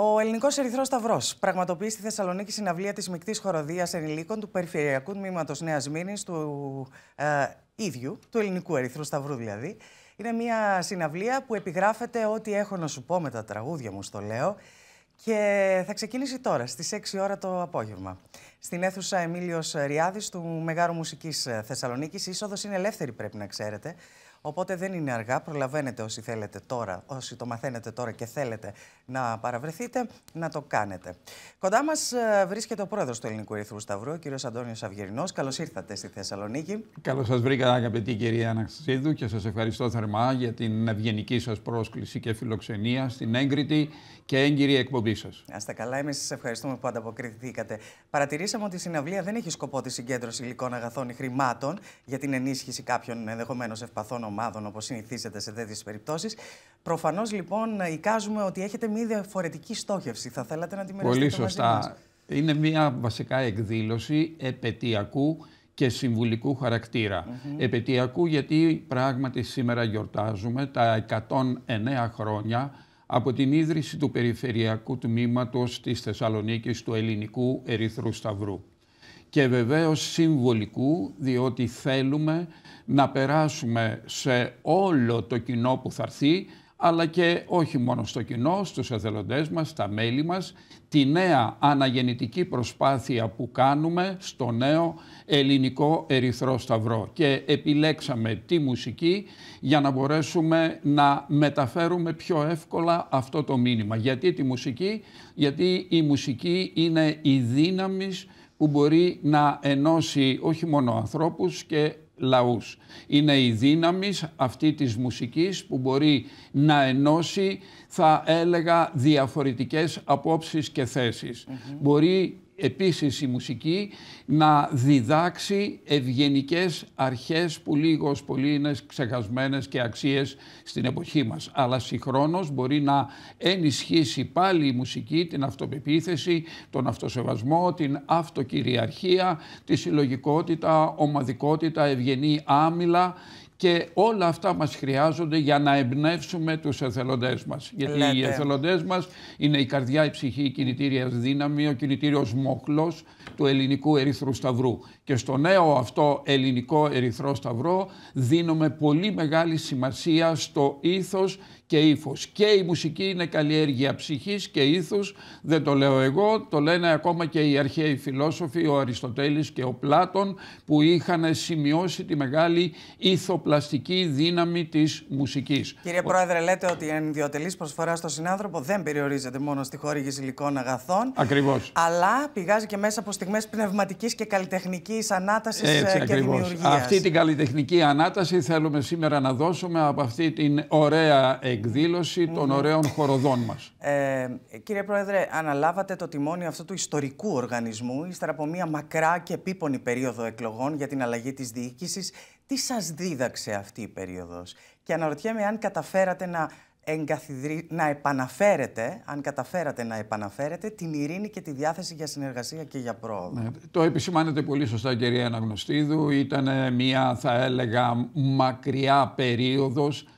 Ο Ελληνικός Ερυθρός Σταυρός πραγματοποιεί στη Θεσσαλονίκη συναυλία της μεικτής χοροδίας ενηλίκων του Περιφερειακού Τμήματος Νέας Μήνης του ε, ίδιου, του Ελληνικού Ερυθρού Σταυρού δηλαδή. Είναι μια συναυλία που επιγράφεται ό,τι έχω να σου πω με τα τραγούδια μου, στο λέω. Και θα ξεκινήσει τώρα, στις 6 ώρα το απόγευμα. Στην αίθουσα Εμίλιος Ριάδης του Μεγάρου Μουσικής Θεσσαλονίκης. Η είσοδος είναι ελεύθερη, πρέπει να ξέρετε. Οπότε δεν είναι αργά. Προλαβαίνετε όσοι θέλετε τώρα, όσοι το μαθαίνετε τώρα και θέλετε να παραβρεθείτε, να το κάνετε. Κοντά μας ε, βρίσκεται ο πρόεδρος του Ελληνικού Ερυθρού Σταυρού, ο κ. Αντώνιος Αυγερινός. Καλώς ήρθατε στη Θεσσαλονίκη. Καλώς σας βρήκα, αγαπητή κυρία Αναξίδου, και σας ευχαριστώ θερμά για την ευγενική σας πρόσκληση και φιλοξενία στην έγκριτη και έγκυρη εκπομπή σας. τα καλά, εμείς σας ευχαριστούμε που ανταποκριθήκατε. Παρατηρήσαμε ότι η συναυλία δεν έχει σκοπό τη συγκέντρωση υλικών αγαθών ή χρημάτων για την ενίσχυση κάποιων ενδεχομένως ευπαθών ομάδων, όπως συνηθίζεται σε τέτοιες περιπτώσεις. Προφανώς λοιπόν εικάζουμε ότι έχετε μία διαφορετική στόχευση. Θα θέλατε να τη μοιραστείτε. Πολύ σωστά. Είναι μία βασικά εκδήλωση επαιτειακού και συμβουλικού χαρακτήρα. Επαιτειακού γιατί πράγματι σήμερα γιορτάζουμε τα 109 χρόνια από την ίδρυση του Περιφερειακού Τμήματος της Θεσσαλονίκης του Ελληνικού Ερυθρού Σταυρού. Και βεβαίως συμβολικού διότι θέλουμε να περάσουμε σε όλο το κοινό που θα έρθει, αλλά και όχι μόνο στο κοινό, στους εθελοντές μας, στα μέλη μας, τη νέα αναγεννητική προσπάθεια που κάνουμε στο νέο ελληνικό Ερυθρό Σταυρό. Και επιλέξαμε τη μουσική για να μπορέσουμε να μεταφέρουμε πιο εύκολα αυτό το μήνυμα. Γιατί τη μουσική, γιατί η μουσική είναι η δύναμη που μπορεί να ενώσει όχι μόνο ανθρώπους και λαούς. Είναι η δύναμη αυτή της μουσικής που μπορεί να ενώσει, θα έλεγα, διαφορετικές απόψεις και θέσεις. Mm-hmm. Μπορεί επίσης η μουσική να διδάξει ευγενικές αρχές που λίγος πολύ είναι ξεχασμένες και αξίες στην εποχή μας. Αλλά συγχρόνως μπορεί να ενισχύσει πάλι η μουσική την αυτοπεποίθηση, τον αυτοσεβασμό, την αυτοκυριαρχία, τη συλλογικότητα, ομαδικότητα, ευγενή άμυλα και όλα αυτά μας χρειάζονται για να εμπνεύσουμε τους εθελοντές μας. Γιατί οι εθελοντές μας είναι η καρδιά, η ψυχή, η κινητήρια δύναμη, ο κινητήριος μόχλος του ελληνικού Ερυθρού Σταυρού και στο νέο αυτό ελληνικό Ερυθρό Σταυρό δίνουμε πολύ μεγάλη σημασία στο ήθος και ύφος. Και η μουσική είναι καλλιέργεια ψυχής και ήθους, δεν το λέω εγώ, το λένε ακόμα και οι αρχαίοι φιλόσοφοι, ο Αριστοτέλης και ο Πλάτων, που είχαν σημειώσει τη μεγάλη ηθοπλαστική δύναμη της μουσικής. Κύριε Πρόεδρε, λέτε ότι η ενδιοτελής προσφορά στον συνάνθρωπο δεν περιορίζεται μόνο στη χορήγηση υλικών αγαθών, Ακριβώς. αλλά πηγάζει και μέσα από στιγμές πνευματικής και καλλιτεχνικής. Ε, αυτή την καλλιτεχνική ανάταση θέλουμε σήμερα να δώσουμε από αυτή την ωραία εκδήλωση των ωραίων χοροδών μας. Ε, κύριε Πρόεδρε, αναλάβατε το τιμόνι αυτού του ιστορικού οργανισμού, ύστερα από μια μακρά και επίπονη περίοδο εκλογών για την αλλαγή της διοίκησης. Τι σας δίδαξε αυτή η περίοδος και αναρωτιέμαι αν καταφέρατε να να επαναφέρετε, αν καταφέρατε να επαναφέρετε, την ειρήνη και τη διάθεση για συνεργασία και για πρόοδο. Ναι, το επισημάνεται πολύ σωστά κυρία Αναγνωστίδου. Ήταν ε, μια, θα έλεγα, μακριά περίοδος,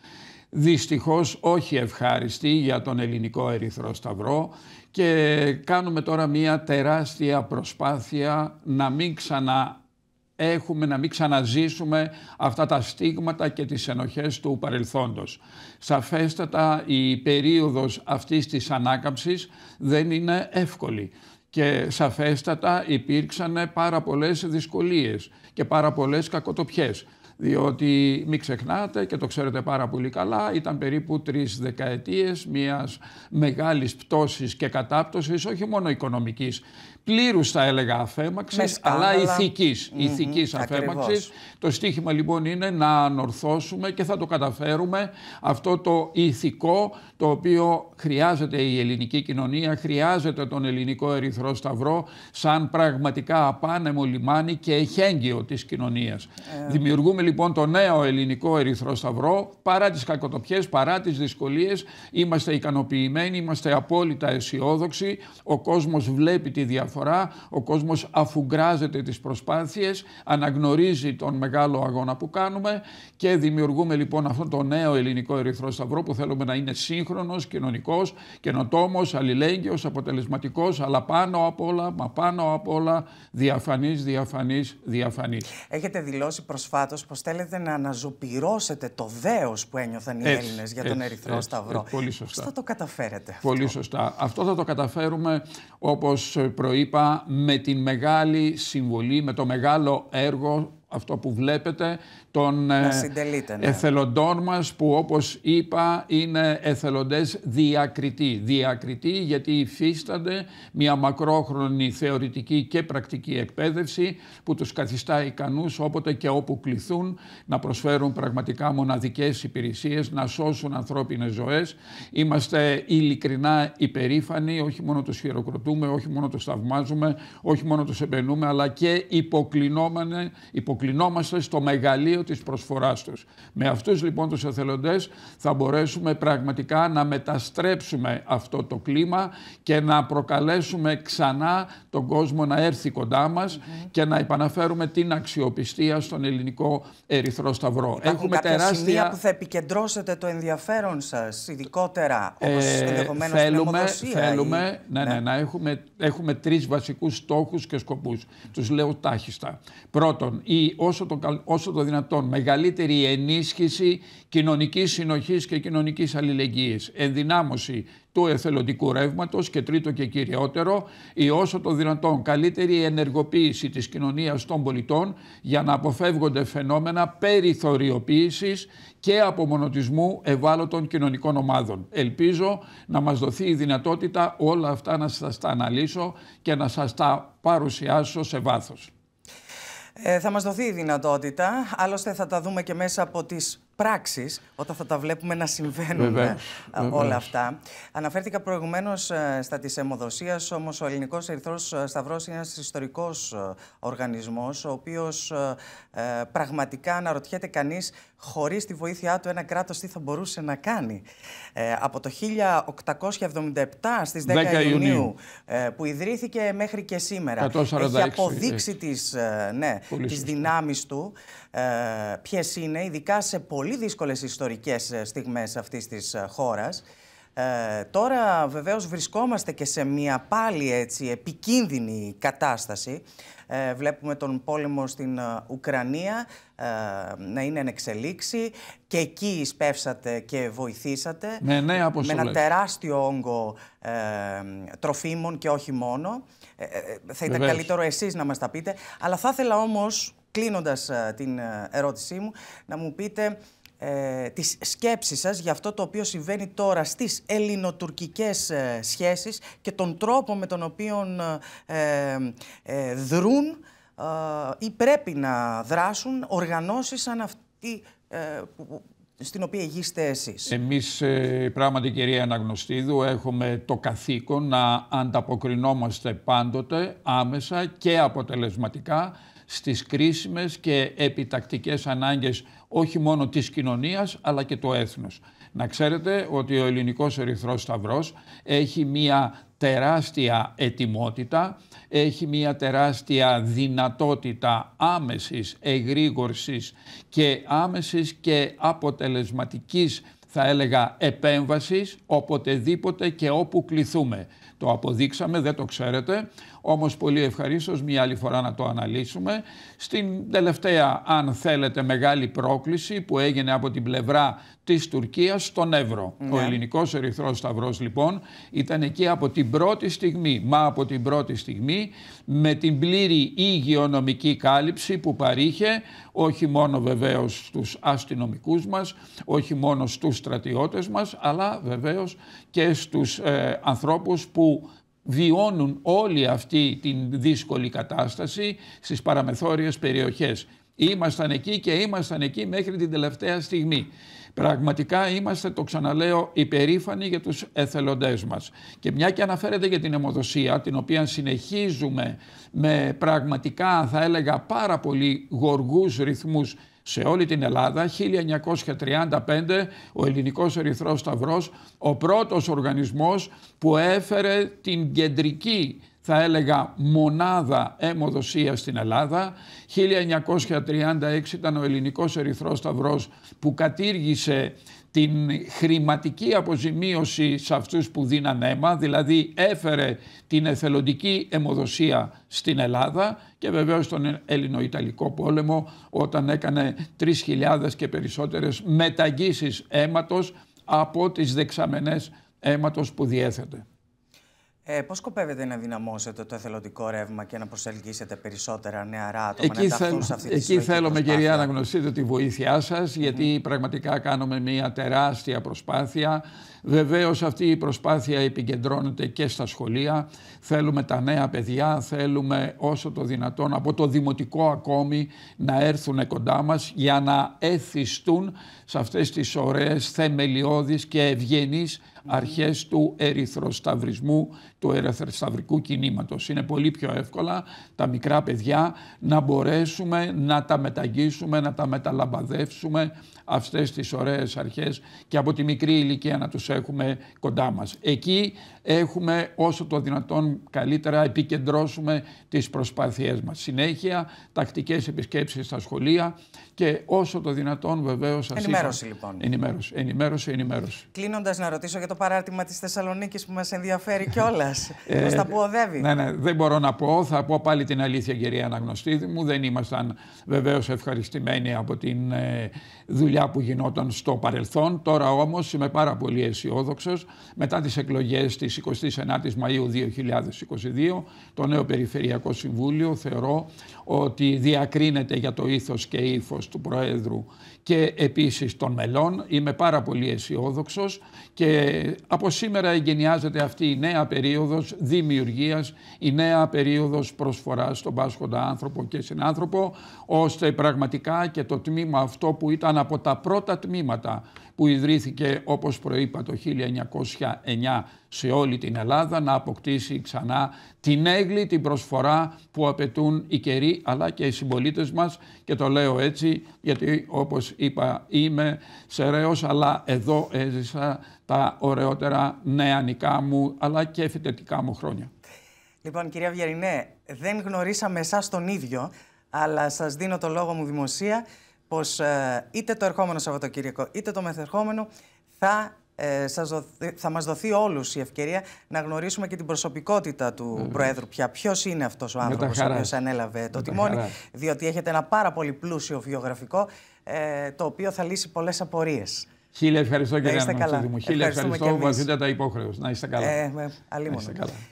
δυστυχώς όχι ευχάριστη για τον ελληνικό Ερυθρό Σταυρό και ε, κάνουμε τώρα μια τεράστια προσπάθεια να μην ξανά έχουμε να μην ξαναζήσουμε αυτά τα στίγματα και τις ενοχές του παρελθόντος. Σαφέστατα η περίοδος αυτής της ανάκαμψης δεν είναι εύκολη και σαφέστατα υπήρξαν πάρα πολλές δυσκολίες και πάρα πολλές κακοτοπιές διότι μην ξεχνάτε και το ξέρετε πάρα πολύ καλά, ήταν περίπου τρεις δεκαετίες μιας μεγάλης πτώσης και κατάπτωσης, όχι μόνο οικονομικής πλήρους θα έλεγα αφέμαξης, αλλά ηθικής, mm-hmm. ηθικής αφέμαξης. Το στίχημα λοιπόν είναι να ανορθώσουμε και θα το καταφέρουμε αυτό το ηθικό το οποίο χρειάζεται η ελληνική κοινωνία, χρειάζεται τον ελληνικό Ερυθρό Σταυρό σαν πραγματικά απάνεμο λιμάνι και εχέγγυο της κοινωνίας. Ε. Δημιουργούμε λοιπόν το νέο ελληνικό Ερυθρό Σταυρό, παρά τις κακοτοπιές, παρά τις δυσκολίες, είμαστε ικανοποιημένοι, είμαστε απόλυτα αισιόδοξοι, ο κόσμος βλέπει τη διαφορά διαφορά, ο κόσμος αφουγκράζεται τις προσπάθειες, αναγνωρίζει τον μεγάλο αγώνα που κάνουμε και δημιουργούμε λοιπόν αυτό το νέο ελληνικό Ερυθρό Σταυρό που θέλουμε να είναι σύγχρονος, κοινωνικός, καινοτόμος, αλληλέγγυος, αποτελεσματικός, αλλά πάνω απ' όλα, μα πάνω απ' όλα διαφανής, διαφανής, διαφανής. Έχετε δηλώσει προσφάτως πως θέλετε να αναζωπυρώσετε το δέος που ένιωθαν οι Έλληνες για τον Ερυθρό έτσι, Σταυρό. Ε, πολύ σωστά. θα το καταφέρετε Πολύ σωστά. Αυτό θα το καταφέρουμε όπως πρωί με την μεγάλη συμβολή, με το μεγάλο έργο αυτό που βλέπετε των ε, ναι. εθελοντών μας που όπως είπα είναι εθελοντές διακριτοί. Διακριτοί γιατί υφίστανται μια μακρόχρονη θεωρητική και πρακτική εκπαίδευση που τους καθιστά ικανούς όποτε και όπου κληθούν να προσφέρουν πραγματικά μοναδικές υπηρεσίες, να σώσουν ανθρώπινες ζωές. Είμαστε ειλικρινά υπερήφανοι, όχι μόνο τους χειροκροτούμε, όχι μόνο τους θαυμάζουμε, όχι μόνο τους εμπαινούμε, αλλά και υποκλεινόμενοι αποκλεινόμαστε στο μεγαλείο της προσφοράς τους. Με αυτούς λοιπόν τους εθελοντές θα μπορέσουμε πραγματικά να μεταστρέψουμε αυτό το κλίμα και να προκαλέσουμε ξανά τον κόσμο να έρθει κοντά μας και να επαναφέρουμε την αξιοπιστία στον ελληνικό Ερυθρό Σταυρό. Υπάρχουν Έχουμε κάποια τεράστια... σημεία που θα επικεντρώσετε το ενδιαφέρον σας, ειδικότερα όπως ε, ενδεχομένως θέλουμε, θέλουμε ναι, ναι, ναι, να έχουμε, έχουμε τρεις βασικούς στόχους και σκοπούς. Τους λέω τάχιστα. Πρώτον, η όσο το, όσο το δυνατόν μεγαλύτερη ενίσχυση κοινωνικής συνοχής και κοινωνικής αλληλεγγύης, ενδυνάμωση του εθελοντικού ρεύματος και τρίτο και κυριότερο η όσο το δυνατόν καλύτερη ενεργοποίηση της κοινωνίας των πολιτών για να αποφεύγονται φαινόμενα περιθωριοποίησης και απομονωτισμού ευάλωτων κοινωνικών ομάδων. Ελπίζω να μας δοθεί η δυνατότητα όλα αυτά να σας τα αναλύσω και να σας τα παρουσιάσω σε βάθος. Ε, θα μας δοθεί η δυνατότητα, άλλωστε θα τα δούμε και μέσα από τις πράξεις, όταν θα τα βλέπουμε να συμβαίνουν ε, όλα αυτά. Αναφέρθηκα προηγουμένως ε, στα της αιμοδοσίας, όμως ο Ελληνικός Ερυθρός Σταυρός είναι ένας ιστορικός οργανισμός, ο οποίος πραγματικά αναρωτιέται κανείς χωρίς τη βοήθειά του ένα κράτος τι θα μπορούσε να κάνει. Ε, από το 1877 στι 10, Ιουνίου, ε, που ιδρύθηκε μέχρι και σήμερα. 146, έχει αποδείξει τις ε. τις, ναι, τις δυνάμεις του, ε, ποιες είναι, ειδικά σε πολύ δύσκολες ιστορικές στιγμές αυτής της χώρας. τώρα βεβαίως βρισκόμαστε και σε μια πάλι έτσι επικίνδυνη κατάσταση ε, βλέπουμε τον πόλεμο στην ε, Ουκρανία ε, να είναι εν και εκεί εισπεύσατε και βοηθήσατε ναι, ναι, με, ένα τεράστιο όγκο ε, τροφίμων και όχι μόνο. Ε, θα ήταν καλύτερο εσείς να μας τα πείτε. Αλλά θα ήθελα όμως, κλείνοντας την ερώτησή μου, να μου πείτε ε, τις σκέψεις σας για αυτό το οποίο συμβαίνει τώρα στις ελληνοτουρκικές ε, σχέσεις και τον τρόπο με τον οποίο ε, ε, δρούν ε, ή πρέπει να δράσουν οργανώσεις σαν αυτή στην οποία υγείστε εσείς. Εμείς πράγματι κυρία Αναγνωστίδου έχουμε το καθήκον να ανταποκρινόμαστε πάντοτε άμεσα και αποτελεσματικά στις κρίσιμες και επιτακτικές ανάγκες όχι μόνο της κοινωνίας αλλά και του έθνους. Να ξέρετε ότι ο Ελληνικός Ερυθρός Σταυρός έχει μία τεράστια ετοιμότητα, έχει μία τεράστια δυνατότητα άμεσης εγρήγορσης και άμεσης και αποτελεσματικής θα έλεγα επέμβασης οποτεδήποτε και όπου κληθούμε το αποδείξαμε, δεν το ξέρετε, όμως πολύ ευχαρίστως μια άλλη φορά να το αναλύσουμε. Στην τελευταία, αν θέλετε, μεγάλη πρόκληση που έγινε από την πλευρά Της Τουρκίας στον Εύρο. Ο ναι. ελληνικός Ερυθρός Σταυρός, λοιπόν ήταν εκεί από την πρώτη στιγμή, μα από την πρώτη στιγμή με την πλήρη υγειονομική κάλυψη που παρήχε όχι μόνο βεβαίως στους αστυνομικούς μας, όχι μόνο στους στρατιώτες μας, αλλά βεβαίως και στους ε, ανθρώπους που βιώνουν όλη αυτή την δύσκολη κατάσταση στις παραμεθόριες περιοχές. Ήμασταν εκεί και ήμασταν εκεί μέχρι την τελευταία στιγμή. Πραγματικά είμαστε, το ξαναλέω, υπερήφανοι για τους εθελοντές μας. Και μια και αναφέρεται για την αιμοδοσία, την οποία συνεχίζουμε με πραγματικά, θα έλεγα, πάρα πολύ γοργούς ρυθμούς σε όλη την Ελλάδα, 1935, ο Ελληνικός Ερυθρός Σταυρός, ο πρώτος οργανισμός που έφερε την κεντρική θα έλεγα μονάδα αιμοδοσίας στην Ελλάδα. 1936 ήταν ο ελληνικός ερυθρός σταυρός που κατήργησε την χρηματική αποζημίωση σε αυτούς που δίναν αίμα, δηλαδή έφερε την εθελοντική αιμοδοσία στην Ελλάδα και βεβαίως τον Ελληνοϊταλικό πόλεμο όταν έκανε 3.000 και περισσότερες μεταγγίσεις αίματος από τις δεξαμενές αίματος που διέθετε. Ε, Πώς σκοπεύετε να δυναμώσετε το εθελοντικό ρεύμα και να προσελκύσετε περισσότερα νεαρά άτομα εκεί να ενταχθούν σε αυτή τη στιγμή. Εκεί θέλουμε, κυρία, να γνωστείτε τη βοήθειά σας, γιατί πραγματικά κάνουμε μια τεράστια προσπάθεια. Βεβαίως, αυτή η προσπάθεια επικεντρώνεται και στα σχολεία. Θέλουμε τα νέα παιδιά, θέλουμε όσο το δυνατόν από το δημοτικό ακόμη να έρθουν κοντά μας για να εθιστούν σε αυτές τις ωραίες θεμελιώδεις και ευγενείς αρχές του ερυθροσταυρισμού, του ερυθροσταυρικού κινήματος. Είναι πολύ πιο εύκολα τα μικρά παιδιά να μπορέσουμε να τα μεταγγίσουμε, να τα μεταλαμπαδεύσουμε αυτές τις ωραίες αρχές και από τη μικρή ηλικία να τους έχουμε κοντά μας. Εκεί έχουμε όσο το δυνατόν καλύτερα επικεντρώσουμε τις προσπάθειές μας. Συνέχεια τακτικές επισκέψεις στα σχολεία και όσο το δυνατόν βεβαίως... Ενημέρωση λοιπόν. Ενημέρωση, ενημέρωση, ενημέρωση. Κλείνοντας να ρωτήσω για το παράρτημα της Θεσσαλονίκης που μας ενδιαφέρει κιόλας. Προ ε, τα που οδεύει. Ναι, ναι, δεν μπορώ να πω. Θα πω πάλι την αλήθεια, κυρία Αναγνωστή μου. Δεν ήμασταν βεβαίως ευχαριστημένοι από την ε, δουλειά που γινόταν στο παρελθόν. Τώρα όμως είμαι πάρα πολύ αισιόδοξος. Μετά τις εκλογές της 29η Μαου 2022, το νέο Περιφερειακό Συμβούλιο θεωρώ ότι διακρίνεται για το ήθος και ύφος του Προέδρου και επίσης των μελών. Είμαι πάρα πολύ αισιόδοξος και από σήμερα εγκαινιάζεται αυτή η νέα περίοδος δημιουργίας, η νέα περίοδος προσφοράς στον πάσχοντα άνθρωπο και συνάνθρωπο, ώστε πραγματικά και το τμήμα αυτό που ήταν από τα πρώτα τμήματα που ιδρύθηκε όπως προείπα το 1909 σε όλη την Ελλάδα να αποκτήσει ξανά την έγκλη, την προσφορά που απαιτούν οι καιροί αλλά και οι συμπολίτες μας και το λέω έτσι γιατί όπως είπα είμαι σεραίος αλλά εδώ έζησα τα ωραιότερα νεανικά μου αλλά και φυτετικά μου χρόνια. Λοιπόν κυρία Βιαρινέ, δεν γνωρίσαμε εσάς τον ίδιο αλλά σας δίνω το λόγο μου δημοσία Πώ ε, είτε το ερχόμενο Σαββατοκύριακο είτε το μεθερχόμενο θα, ε, σας θα μας δοθεί όλους η ευκαιρία να γνωρίσουμε και την προσωπικότητα του Προέδρου πια. είναι αυτός ο άνθρωπος ο οποίος ανέλαβε το τιμόνι, διότι έχετε ένα πάρα πολύ πλούσιο βιογραφικό ε, το οποίο θα λύσει πολλές απορίες. Χίλια ευχαριστώ κύριε Αναστασίδη Δήμου, Χίλια ευχαριστώ. τα Να είστε καλά. Ε,